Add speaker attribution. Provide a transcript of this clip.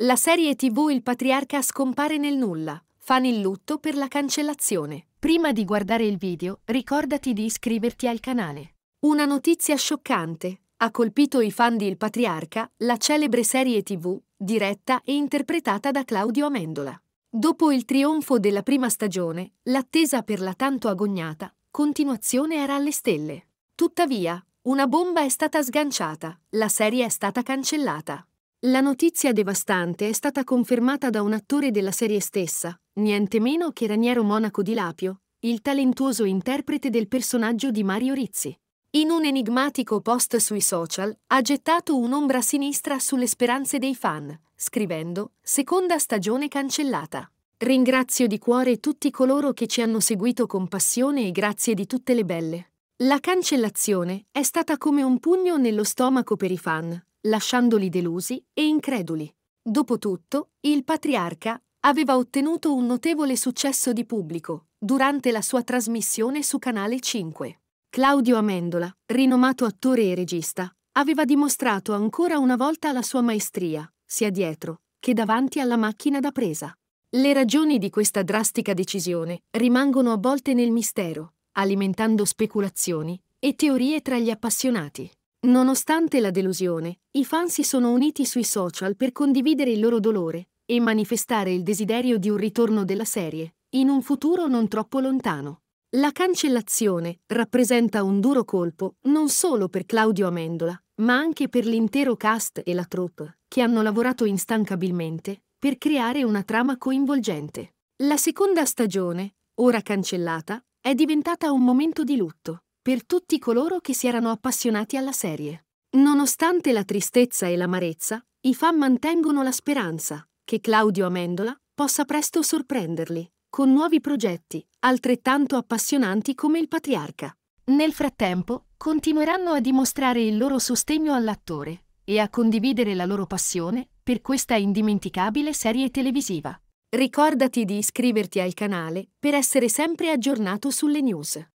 Speaker 1: La serie TV Il Patriarca scompare nel nulla. Fanno il lutto per la cancellazione. Prima di guardare il video, ricordati di iscriverti al canale. Una notizia scioccante. Ha colpito i fan di Il Patriarca, la celebre serie TV, diretta e interpretata da Claudio Amendola. Dopo il trionfo della prima stagione, l'attesa per la tanto agognata continuazione era alle stelle. Tuttavia, una bomba è stata sganciata, la serie è stata cancellata. La notizia devastante è stata confermata da un attore della serie stessa, niente meno che Raniero Monaco di Lapio, il talentuoso interprete del personaggio di Mario Rizzi. In un enigmatico post sui social ha gettato un'ombra sinistra sulle speranze dei fan, scrivendo Seconda stagione cancellata. Ringrazio di cuore tutti coloro che ci hanno seguito con passione e grazie di tutte le belle. La cancellazione è stata come un pugno nello stomaco per i fan, lasciandoli delusi e increduli. Dopotutto, il patriarca aveva ottenuto un notevole successo di pubblico durante la sua trasmissione su Canale 5. Claudio Amendola, rinomato attore e regista, aveva dimostrato ancora una volta la sua maestria, sia dietro che davanti alla macchina da presa. Le ragioni di questa drastica decisione rimangono avvolte nel mistero, alimentando speculazioni e teorie tra gli appassionati. Nonostante la delusione, i fan si sono uniti sui social per condividere il loro dolore e manifestare il desiderio di un ritorno della serie, in un futuro non troppo lontano. La cancellazione rappresenta un duro colpo non solo per Claudio Amendola, ma anche per l'intero cast e la troupe, che hanno lavorato instancabilmente per creare una trama coinvolgente. La seconda stagione, ora cancellata, è diventata un momento di lutto per tutti coloro che si erano appassionati alla serie. Nonostante la tristezza e l'amarezza, i fan mantengono la speranza che Claudio Amendola possa presto sorprenderli con nuovi progetti, altrettanto appassionanti come il patriarca. Nel frattempo, continueranno a dimostrare il loro sostegno all'attore e a condividere la loro passione per questa indimenticabile serie televisiva. Ricordati di iscriverti al canale per essere sempre aggiornato sulle news.